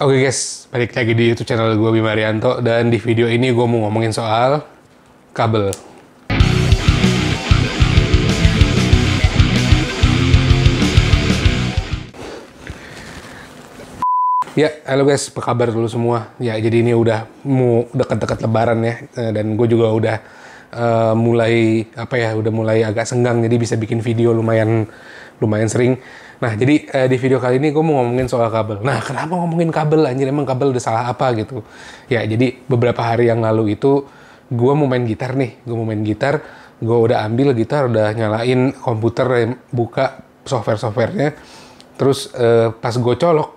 Oke okay guys, balik lagi di YouTube channel gue Bimarianto dan di video ini gue mau ngomongin soal kabel. Ya, halo guys, apa kabar dulu semua? Ya, jadi ini udah mau deket-deket lebaran ya, eh, dan gue juga udah uh, mulai apa ya, udah mulai agak senggang, jadi bisa bikin video lumayan lumayan sering Nah, jadi eh, di video kali ini gue mau ngomongin soal kabel. Nah, kenapa ngomongin kabel anjir? Emang kabel udah salah apa gitu? Ya, jadi beberapa hari yang lalu itu gue mau main gitar nih. Gue mau main gitar, gue udah ambil gitar, udah nyalain komputer, buka software-softwarenya. Terus eh, pas gue colok,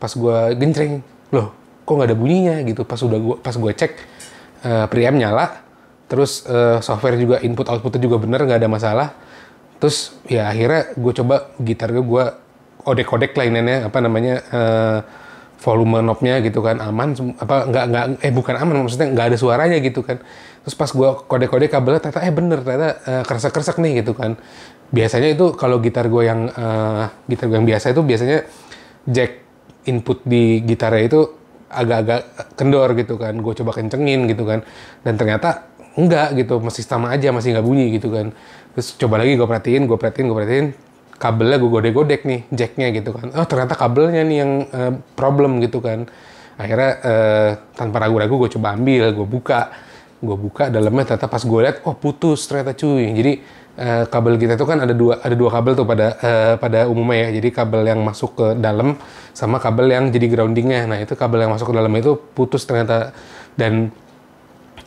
pas gue gencreng, loh kok nggak ada bunyinya gitu. Pas udah gua, pas gue cek, eh, preamp nyala, terus eh, software juga input outputnya juga bener nggak ada masalah terus ya akhirnya gue coba gitar gue gue odek-odek lainnya apa namanya uh, volume knobnya gitu kan aman apa nggak nggak eh bukan aman maksudnya nggak ada suaranya gitu kan terus pas gue kode-kode kabelnya ternyata eh bener ternyata uh, keresek-keresek nih gitu kan biasanya itu kalau gitar gue yang uh, gitar gue yang biasa itu biasanya jack input di gitarnya itu agak-agak kendor gitu kan gue coba kencengin gitu kan dan ternyata enggak gitu masih sama aja masih nggak bunyi gitu kan terus coba lagi gue perhatiin gue perhatiin gue perhatiin kabelnya gue godek-godek nih jacknya gitu kan oh ternyata kabelnya nih yang uh, problem gitu kan akhirnya uh, tanpa ragu-ragu gue coba ambil gue buka gue buka dalamnya ternyata pas gue lihat oh putus ternyata cuy jadi uh, kabel kita itu kan ada dua ada dua kabel tuh pada uh, pada umumnya ya jadi kabel yang masuk ke dalam sama kabel yang jadi groundingnya nah itu kabel yang masuk ke dalam itu putus ternyata dan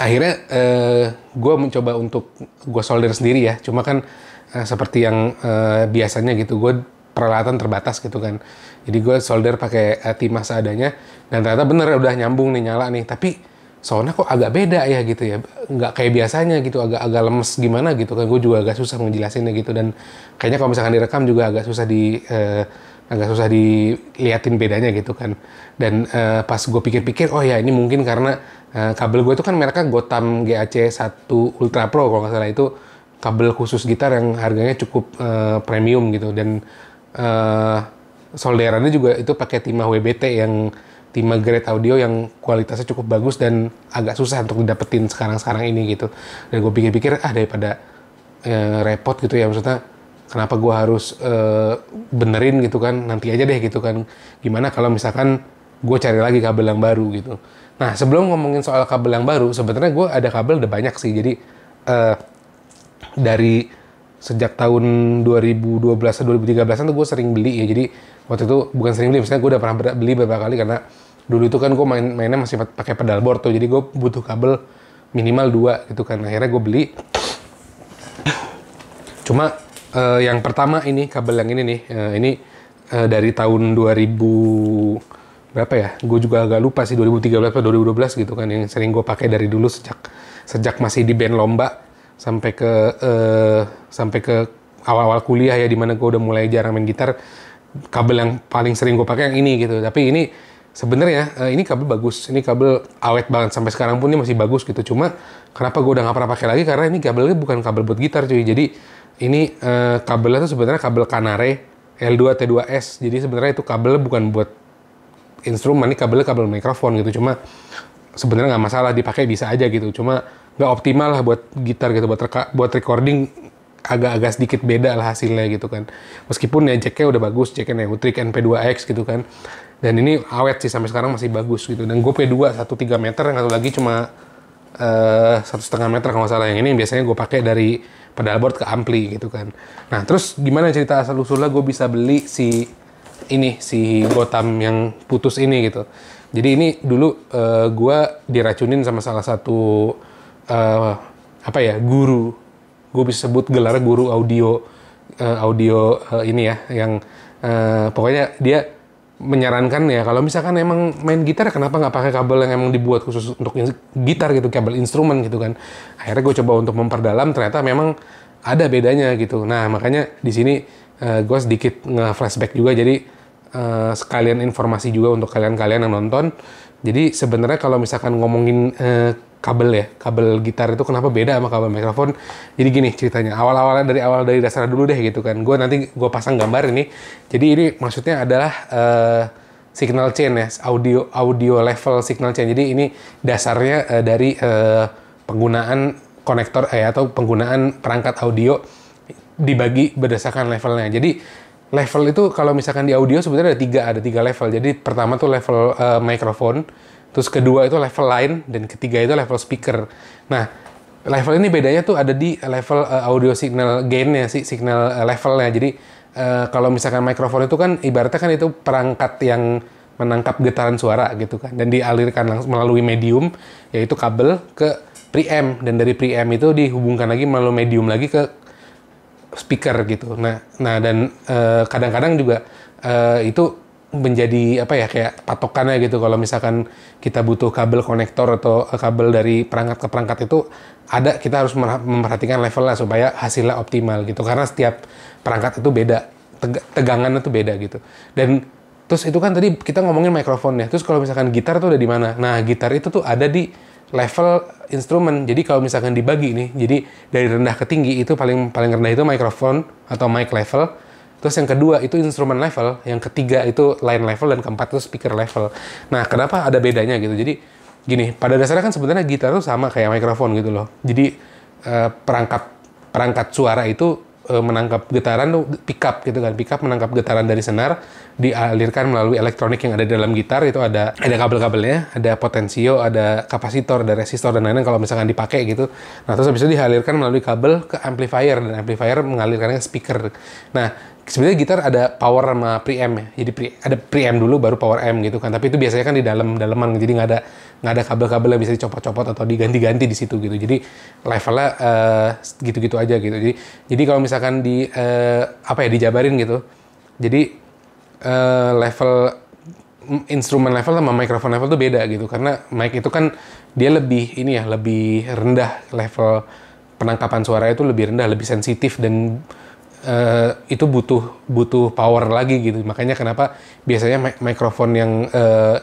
akhirnya uh, eh, gue mencoba untuk gue solder sendiri ya cuma kan uh, seperti yang uh, biasanya gitu gue peralatan terbatas gitu kan jadi gue solder pakai uh, timah seadanya dan ternyata bener udah nyambung nih nyala nih tapi soalnya kok agak beda ya gitu ya nggak kayak biasanya gitu agak agak lemes gimana gitu kan gue juga agak susah menjelasinnya gitu dan kayaknya kalau misalkan direkam juga agak susah di uh, agak susah diliatin bedanya gitu kan dan uh, pas gue pikir-pikir oh ya ini mungkin karena uh, kabel gue itu kan mereka Gotam GAC 1 Ultra Pro kalau nggak salah itu kabel khusus gitar yang harganya cukup uh, premium gitu dan uh, solderannya juga itu pakai timah WBT yang timah grade audio yang kualitasnya cukup bagus dan agak susah untuk didapetin sekarang-sekarang ini gitu dan gue pikir-pikir ah daripada uh, repot gitu ya maksudnya kenapa gue harus uh, benerin gitu kan nanti aja deh gitu kan gimana kalau misalkan gue cari lagi kabel yang baru gitu nah sebelum ngomongin soal kabel yang baru sebenarnya gue ada kabel udah banyak sih jadi uh, dari sejak tahun 2012 2013 tuh gue sering beli ya jadi waktu itu bukan sering beli misalnya gue udah pernah beli beberapa kali karena dulu itu kan gue main mainnya masih pakai pedal board tuh jadi gue butuh kabel minimal dua gitu kan akhirnya gue beli cuma uh, yang pertama ini kabel yang ini nih. Uh, ini uh, dari tahun 2000 berapa ya? Gue juga agak lupa sih 2013 atau 2012 gitu kan yang sering gue pakai dari dulu sejak sejak masih di band lomba sampai ke uh, sampai ke awal-awal kuliah ya dimana gue udah mulai jarang main gitar kabel yang paling sering gue pakai yang ini gitu tapi ini sebenarnya ini kabel bagus ini kabel awet banget sampai sekarang pun ini masih bagus gitu cuma kenapa gue udah nggak pernah pakai lagi karena ini kabelnya bukan kabel buat gitar cuy jadi ini uh, kabelnya tuh sebenarnya kabel Kanare L2 T2S. Jadi sebenarnya itu kabel bukan buat instrumen, ini kabelnya kabel mikrofon gitu. Cuma sebenarnya nggak masalah dipakai bisa aja gitu. Cuma nggak optimal lah buat gitar gitu buat reka, buat recording agak-agak sedikit beda lah hasilnya gitu kan. Meskipun ya jacknya udah bagus, jacknya Neutrik NP2X gitu kan. Dan ini awet sih sampai sekarang masih bagus gitu. Dan gue P2 satu tiga meter, yang satu lagi cuma eh, satu setengah meter kalau nggak salah. Yang ini yang biasanya gue pakai dari pedal board ke ampli gitu kan nah terus gimana cerita asal usulnya gue bisa beli si ini si Gotham yang putus ini gitu jadi ini dulu uh, eh, gue diracunin sama salah satu uh, apa ya guru gue bisa sebut gelar guru audio uh, audio uh, ini ya yang uh, pokoknya dia menyarankan ya kalau misalkan emang main gitar kenapa nggak pakai kabel yang emang dibuat khusus untuk gitar gitu kabel instrumen gitu kan akhirnya gue coba untuk memperdalam ternyata memang ada bedanya gitu nah makanya di sini uh, eh, gue sedikit nge flashback juga jadi uh, sekalian informasi juga untuk kalian-kalian yang nonton jadi sebenarnya kalau misalkan ngomongin uh, kabel ya kabel gitar itu kenapa beda sama kabel mikrofon jadi gini ceritanya awal awalnya dari awal dari dasar dulu deh gitu kan gue nanti gue pasang gambar ini jadi ini maksudnya adalah uh, signal chain ya audio audio level signal chain jadi ini dasarnya uh, dari uh, penggunaan konektor eh, atau penggunaan perangkat audio dibagi berdasarkan levelnya jadi level itu kalau misalkan di audio sebenarnya ada tiga ada tiga level jadi pertama tuh level uh, microphone terus kedua itu level line dan ketiga itu level speaker. Nah, level ini bedanya tuh ada di level uh, audio signal gainnya sih, signal uh, levelnya. Jadi uh, kalau misalkan mikrofon itu kan ibaratnya kan itu perangkat yang menangkap getaran suara gitu kan dan dialirkan langsung melalui medium yaitu kabel ke preamp dan dari preamp itu dihubungkan lagi melalui medium lagi ke speaker gitu. Nah, nah dan kadang-kadang uh, juga uh, itu menjadi apa ya kayak patokannya gitu kalau misalkan kita butuh kabel konektor atau eh, kabel dari perangkat ke perangkat itu ada kita harus memperhatikan levelnya supaya hasilnya optimal gitu karena setiap perangkat itu beda tegangannya tuh beda gitu dan terus itu kan tadi kita ngomongin mikrofon ya terus kalau misalkan gitar tuh ada di mana nah gitar itu tuh ada di level instrumen jadi kalau misalkan dibagi nih jadi dari rendah ke tinggi itu paling paling rendah itu mikrofon atau mic level Terus yang kedua itu instrumen level, yang ketiga itu line level dan keempat itu speaker level. Nah, kenapa ada bedanya gitu? Jadi gini, pada dasarnya kan sebenarnya gitar tuh sama kayak mikrofon gitu loh. Jadi eh, perangkat perangkat suara itu eh, menangkap getaran tuh pick up gitu kan. Pick up menangkap getaran dari senar dialirkan melalui elektronik yang ada di dalam gitar itu ada ada kabel-kabelnya, ada potensio, ada kapasitor, ada resistor dan lain-lain kalau misalkan dipakai gitu. Nah, terus habis itu dialirkan melalui kabel ke amplifier dan amplifier mengalirkannya ke speaker. Nah, sebenarnya gitar ada power sama preamp ya. Jadi pre, ada preamp dulu baru power amp gitu kan. Tapi itu biasanya kan di dalam dalaman gitu. jadi nggak ada nggak ada kabel-kabel yang bisa dicopot-copot atau diganti-ganti di situ gitu. Jadi levelnya eh, gitu-gitu uh, aja gitu. Jadi jadi kalau misalkan di uh, apa ya dijabarin gitu. Jadi uh, level mm, instrumen level sama microphone level tuh beda gitu karena mic itu kan dia lebih ini ya lebih rendah level penangkapan suara itu lebih rendah lebih sensitif dan uh, itu butuh butuh power lagi gitu. Makanya kenapa biasanya mi mikrofon yang uh,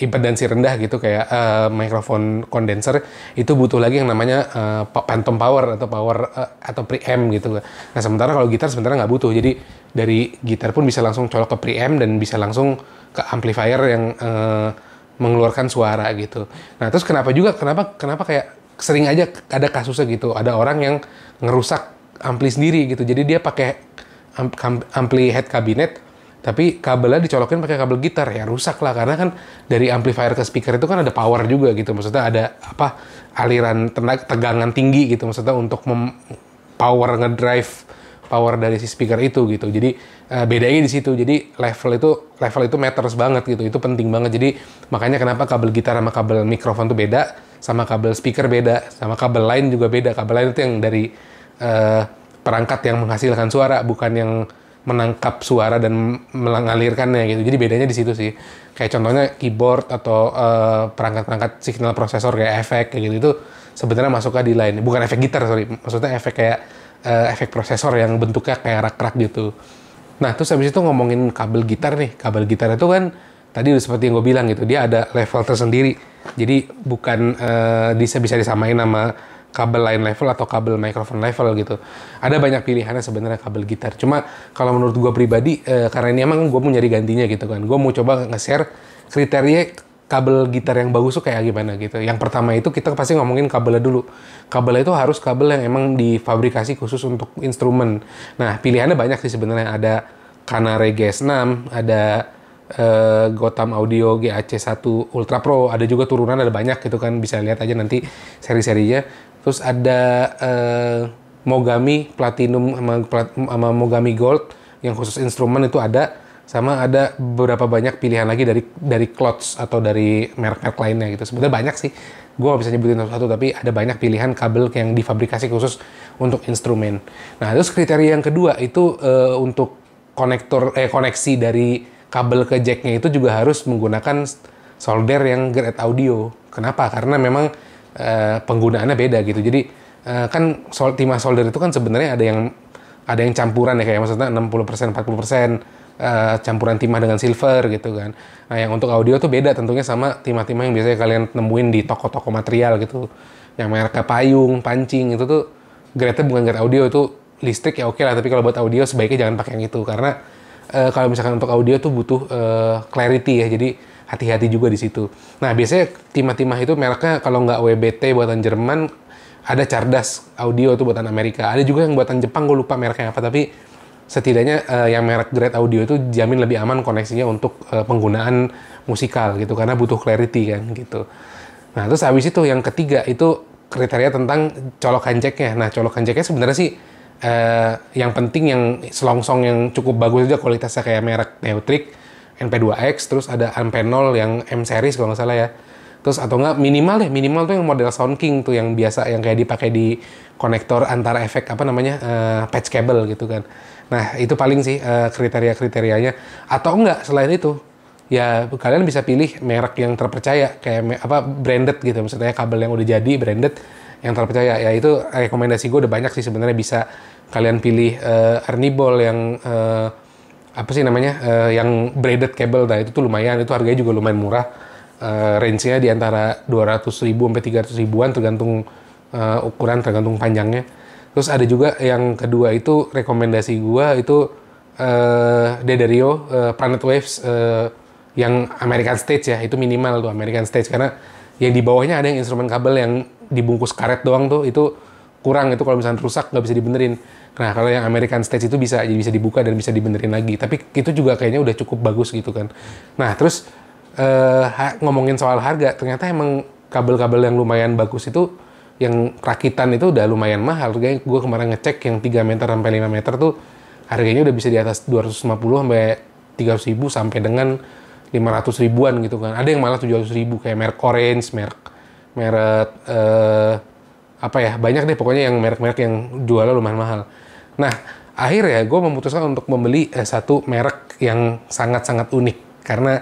impedansi rendah gitu kayak uh, mikrofon kondenser itu butuh lagi yang namanya uh, phantom power atau power uh, atau preamp gitu. Nah sementara kalau gitar sebenarnya nggak butuh. Jadi dari gitar pun bisa langsung colok ke preamp dan bisa langsung ke amplifier yang uh, mengeluarkan suara gitu. Nah terus kenapa juga kenapa kenapa kayak sering aja ada kasusnya gitu. Ada orang yang ngerusak ampli sendiri gitu. Jadi dia pakai ampli head cabinet tapi kabelnya dicolokin pakai kabel gitar ya rusak lah karena kan dari amplifier ke speaker itu kan ada power juga gitu maksudnya ada apa aliran tenaga tegangan tinggi gitu maksudnya untuk mem power ngedrive power dari si speaker itu gitu jadi uh, bedanya di situ jadi level itu level itu matters banget gitu itu penting banget jadi makanya kenapa kabel gitar sama kabel mikrofon tuh beda sama kabel speaker beda sama kabel lain juga beda kabel lain itu yang dari uh, perangkat yang menghasilkan suara bukan yang menangkap suara dan mengalirkannya gitu. Jadi bedanya di situ sih. Kayak contohnya keyboard atau eh, perangkat-perangkat uh, signal prosesor kayak efek kayak gitu itu sebenarnya masuknya di lain. Bukan efek gitar sorry, maksudnya efek kayak uh, efek prosesor yang bentuknya kayak rak-rak gitu. Nah terus habis itu ngomongin kabel gitar nih. Kabel gitar itu kan tadi udah seperti yang gue bilang gitu, dia ada level tersendiri. Jadi bukan uh, bisa bisa disamain sama kabel line level atau kabel microphone level gitu. Ada banyak pilihannya sebenarnya kabel gitar. Cuma kalau menurut gue pribadi e, karena ini emang gue mau nyari gantinya gitu kan. Gue mau coba nge-share kriteria kabel gitar yang bagus tuh kayak gimana gitu. Yang pertama itu kita pasti ngomongin kabelnya dulu. Kabelnya itu harus kabel yang emang difabrikasi khusus untuk instrumen. Nah, pilihannya banyak sih sebenarnya. Ada Canare GS6, ada uh, Gotham Audio GAC1 Ultra Pro, ada juga turunan ada banyak gitu kan bisa lihat aja nanti seri-serinya terus ada uh, Mogami Platinum sama, sama Mogami Gold yang khusus instrumen itu ada sama ada beberapa banyak pilihan lagi dari dari clothes atau dari merek-merek lainnya gitu sebenarnya banyak sih gue gak bisa nyebutin satu-satu tapi ada banyak pilihan kabel yang difabrikasi khusus untuk instrumen nah terus kriteria yang kedua itu uh, untuk konektor eh koneksi dari kabel ke jacknya itu juga harus menggunakan solder yang grade audio kenapa karena memang Eh, penggunaannya beda gitu. Jadi uh, kan sol timah solder itu kan sebenarnya ada yang ada yang campuran ya kayak maksudnya 60% 40% uh, campuran timah dengan silver gitu kan. Nah, yang untuk audio tuh beda tentunya sama timah-timah yang biasanya kalian nemuin di toko-toko material gitu. Yang merek payung, pancing itu tuh grade bukan grade audio itu listrik ya oke okay lah tapi kalau buat audio sebaiknya jangan pakai yang itu karena uh, kalau misalkan untuk audio tuh butuh uh, clarity ya. Jadi hati-hati juga di situ. Nah, biasanya timah-timah itu mereknya kalau nggak WBT buatan Jerman, ada Cardas Audio itu buatan Amerika. Ada juga yang buatan Jepang, gue lupa mereknya apa, tapi setidaknya uh, yang merek Great audio itu jamin lebih aman koneksinya untuk uh, penggunaan musikal gitu karena butuh clarity kan gitu. Nah, terus habis itu yang ketiga itu kriteria tentang colokan jacknya. Nah, colokan jacknya sebenarnya sih uh, yang penting yang selongsong yang cukup bagus aja kualitasnya kayak merek Neutrik NP2X, terus ada MP0 yang M series kalau nggak salah ya. Terus atau nggak minimal deh, minimal tuh yang model Sound King tuh yang biasa yang kayak dipakai di konektor antara efek apa namanya uh, patch cable gitu kan. Nah itu paling sih uh, eh, kriteria kriterianya. Atau enggak selain itu ya kalian bisa pilih merek yang terpercaya kayak apa branded gitu maksudnya kabel yang udah jadi branded yang terpercaya ya itu rekomendasi gue udah banyak sih sebenarnya bisa kalian pilih uh, eh, Arnibol yang uh, apa sih namanya uh, yang braided cable nah itu tuh lumayan itu harganya juga lumayan murah uh, range-nya di antara 200 ribu sampai 300 ribuan tergantung uh, ukuran tergantung panjangnya terus ada juga yang kedua itu rekomendasi gua itu uh, Dedario uh, Planet Waves uh, yang American Stage ya itu minimal tuh American Stage karena yang di bawahnya ada yang instrumen kabel yang dibungkus karet doang tuh itu kurang itu kalau misalnya rusak nggak bisa dibenerin Nah, kalau yang American stage itu bisa jadi bisa dibuka dan bisa dibenerin lagi. Tapi itu juga kayaknya udah cukup bagus gitu kan. Nah, terus uh, ngomongin soal harga, ternyata emang kabel-kabel yang lumayan bagus itu yang rakitan itu udah lumayan mahal. Harganya gue kemarin ngecek yang 3 meter sampai 5 meter tuh harganya udah bisa di atas 250 sampai 300 ribu sampai dengan 500 ribuan gitu kan. Ada yang malah 700 ribu kayak merek Orange, merek merek eh, apa ya banyak deh pokoknya yang merek-merek yang jualnya lumayan mahal. Nah akhirnya gue memutuskan untuk membeli eh, satu merek yang sangat-sangat unik karena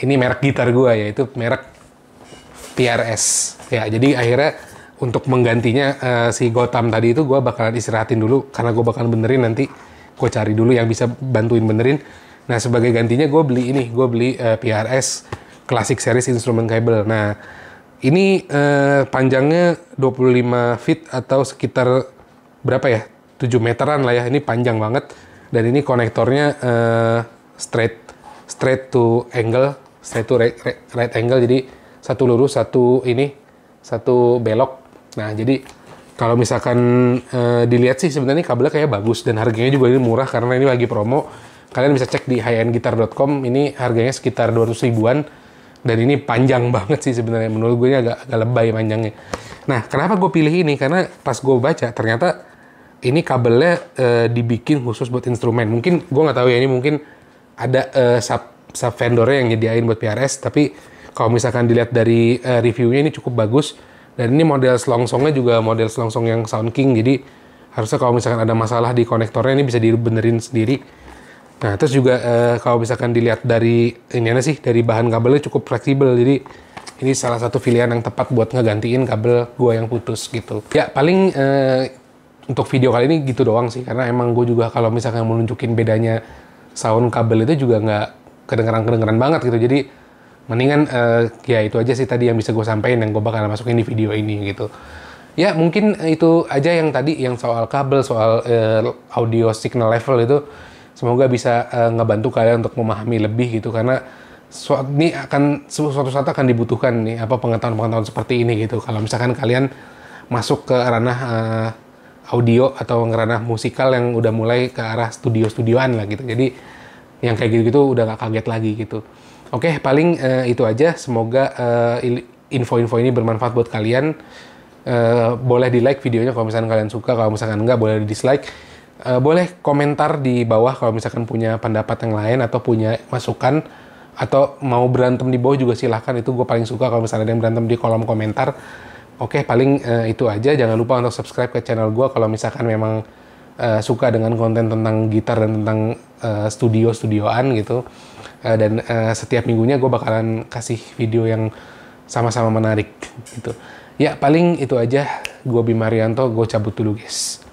ini merek gitar gue ya yaitu merek PRS ya jadi akhirnya untuk menggantinya eh, si Gotham tadi itu gue bakalan istirahatin dulu karena gue bakalan benerin nanti gue cari dulu yang bisa bantuin benerin nah sebagai gantinya gue beli ini gue beli eh, PRS Classic Series Instrument Cable nah ini eh, panjangnya 25 feet atau sekitar berapa ya? 7 meteran lah ya. Ini panjang banget dan ini konektornya eh, straight straight to angle, straight to right, right, right angle. Jadi satu lurus, satu ini, satu belok. Nah, jadi kalau misalkan eh, dilihat sih sebenarnya kabelnya kayak bagus dan harganya juga ini murah karena ini lagi promo. Kalian bisa cek di highendguitar.com ini harganya sekitar 200 ribuan dan ini panjang banget sih sebenarnya menurut gue ini agak, agak lebay panjangnya. Nah, kenapa gue pilih ini? Karena pas gue baca ternyata ini kabelnya uh, dibikin khusus buat instrumen. Mungkin gue nggak tahu ya ini mungkin ada uh, sub sub vendornya yang nyediain buat PRS, tapi kalau misalkan dilihat dari uh, reviewnya ini cukup bagus dan ini model selongsongnya juga model selongsong yang Sound King. Jadi harusnya kalau misalkan ada masalah di konektornya ini bisa dibenerin sendiri Nah, terus juga eh, kalau misalkan dilihat dari ini aja sih, dari bahan kabelnya cukup fleksibel. Jadi ini salah satu pilihan yang tepat buat ngegantiin kabel gua yang putus gitu. Ya, paling eh, untuk video kali ini gitu doang sih karena emang gue juga kalau misalkan mau nunjukin bedanya sound kabel itu juga nggak kedengeran-kedengeran banget gitu. Jadi mendingan eh, ya itu aja sih tadi yang bisa gue sampaikan yang gue bakal masukin di video ini gitu. Ya, mungkin itu aja yang tadi yang soal kabel, soal eh, audio signal level itu semoga bisa uh, ngebantu kalian untuk memahami lebih gitu karena suatu ini akan suatu saat akan dibutuhkan nih apa pengetahuan-pengetahuan seperti ini gitu kalau misalkan kalian masuk ke ranah uh, audio atau ranah musikal yang udah mulai ke arah studio-studioan lah gitu jadi yang kayak gitu-gitu udah gak kaget lagi gitu oke paling uh, itu aja semoga info info-info ini bermanfaat buat kalian uh, boleh di like videonya kalau misalkan kalian suka kalau misalkan enggak boleh di dislike Uh, boleh komentar di bawah kalau misalkan punya pendapat yang lain atau punya masukan atau mau berantem di bawah juga silahkan itu gue paling suka kalau misalnya ada yang berantem di kolom komentar oke paling uh, itu aja jangan lupa untuk subscribe ke channel gue kalau misalkan memang uh, suka dengan konten tentang gitar dan tentang uh, studio studioan gitu uh, dan uh, setiap minggunya gue bakalan kasih video yang sama-sama menarik gitu ya paling itu aja gue Bimarianto gue cabut dulu guys